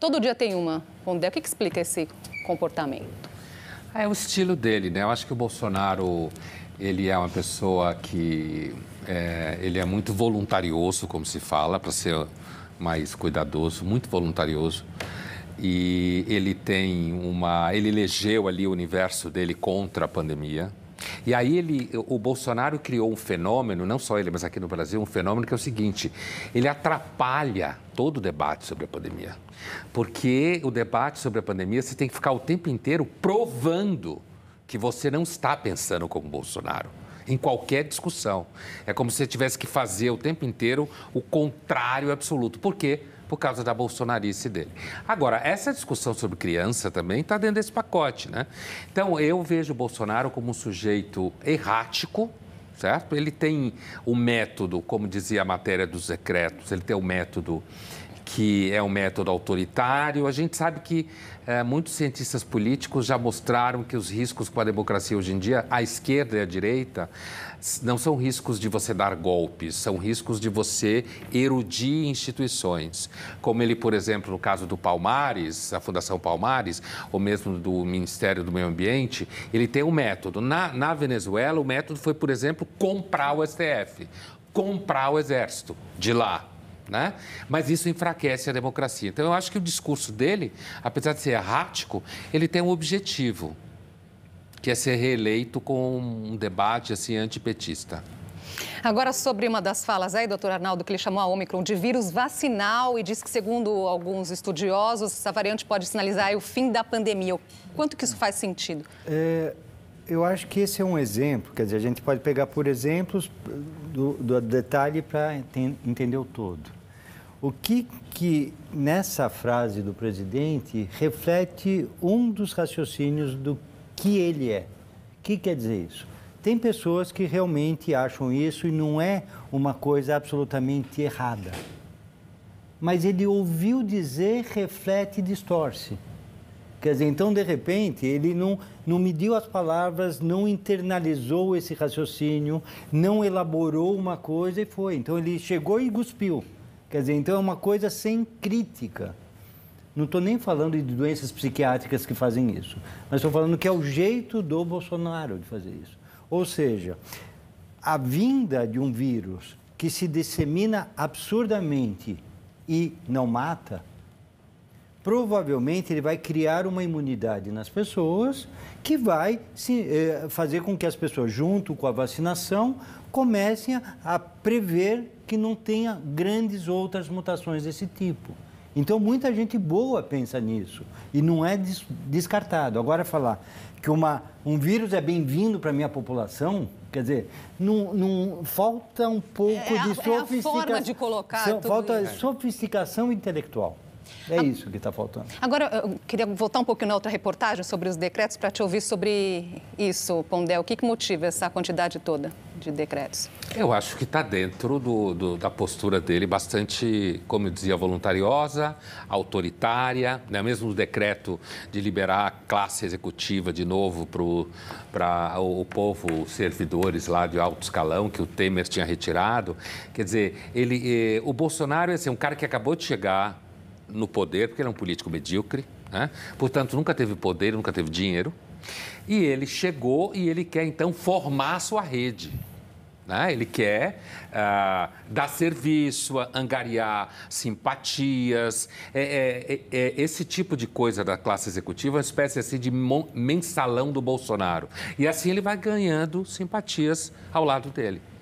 Todo dia tem uma. o que, que explica esse comportamento? É o estilo dele, né? Eu acho que o Bolsonaro, ele é uma pessoa que... É, ele é muito voluntarioso, como se fala, para ser mais cuidadoso, muito voluntarioso. E ele tem uma... Ele elegeu ali o universo dele contra a pandemia. E aí ele, o Bolsonaro criou um fenômeno, não só ele, mas aqui no Brasil, um fenômeno que é o seguinte: ele atrapalha todo o debate sobre a pandemia. Porque o debate sobre a pandemia você tem que ficar o tempo inteiro provando que você não está pensando como Bolsonaro em qualquer discussão. É como se você tivesse que fazer o tempo inteiro o contrário absoluto. Por quê? por causa da bolsonarice dele. Agora, essa discussão sobre criança também está dentro desse pacote, né? Então, eu vejo o Bolsonaro como um sujeito errático, certo? Ele tem o um método, como dizia a matéria dos decretos, ele tem o um método que é um método autoritário. A gente sabe que é, muitos cientistas políticos já mostraram que os riscos para a democracia hoje em dia, à esquerda e à direita, não são riscos de você dar golpes, são riscos de você erudir instituições. Como ele, por exemplo, no caso do Palmares, a Fundação Palmares, ou mesmo do Ministério do Meio Ambiente, ele tem um método. Na, na Venezuela, o método foi, por exemplo, comprar o STF, comprar o Exército de lá né? Mas isso enfraquece a democracia. Então, eu acho que o discurso dele, apesar de ser errático, ele tem um objetivo, que é ser reeleito com um debate assim antipetista. Agora, sobre uma das falas aí, doutor Arnaldo, que ele chamou a Omicron de vírus vacinal e diz que, segundo alguns estudiosos, essa variante pode sinalizar o fim da pandemia. O quanto que isso faz sentido? É, eu acho que esse é um exemplo, quer dizer, a gente pode pegar por exemplos do, do detalhe para entender o todo. O que que nessa frase do presidente reflete um dos raciocínios do que ele é? O que quer dizer isso? Tem pessoas que realmente acham isso e não é uma coisa absolutamente errada. Mas ele ouviu dizer, reflete e distorce. Quer dizer, então, de repente, ele não, não mediu as palavras, não internalizou esse raciocínio, não elaborou uma coisa e foi. Então, ele chegou e cuspiu. Quer dizer, então é uma coisa sem crítica. Não estou nem falando de doenças psiquiátricas que fazem isso, mas estou falando que é o jeito do Bolsonaro de fazer isso. Ou seja, a vinda de um vírus que se dissemina absurdamente e não mata provavelmente ele vai criar uma imunidade nas pessoas que vai se, eh, fazer com que as pessoas, junto com a vacinação, comecem a, a prever que não tenha grandes outras mutações desse tipo. Então, muita gente boa pensa nisso e não é des, descartado. Agora, falar que uma, um vírus é bem-vindo para a minha população, quer dizer, não, não falta um pouco é, é de sofisticação. É a forma de colocar. falta isso. sofisticação intelectual. É isso que está faltando. Agora, eu queria voltar um pouquinho na outra reportagem sobre os decretos para te ouvir sobre isso, Pondel. O que, que motiva essa quantidade toda de decretos? Eu acho que está dentro do, do, da postura dele, bastante, como eu dizia, voluntariosa, autoritária, né? mesmo o decreto de liberar a classe executiva de novo para o, o povo, os servidores lá de alto escalão, que o Temer tinha retirado. Quer dizer, ele, eh, o Bolsonaro é assim, um cara que acabou de chegar no poder, porque ele é um político medíocre, né? portanto, nunca teve poder, nunca teve dinheiro. E ele chegou e ele quer, então, formar sua rede. Né? Ele quer ah, dar serviço, angariar simpatias. É, é, é, é esse tipo de coisa da classe executiva é uma espécie assim, de mensalão do Bolsonaro. E assim ele vai ganhando simpatias ao lado dele.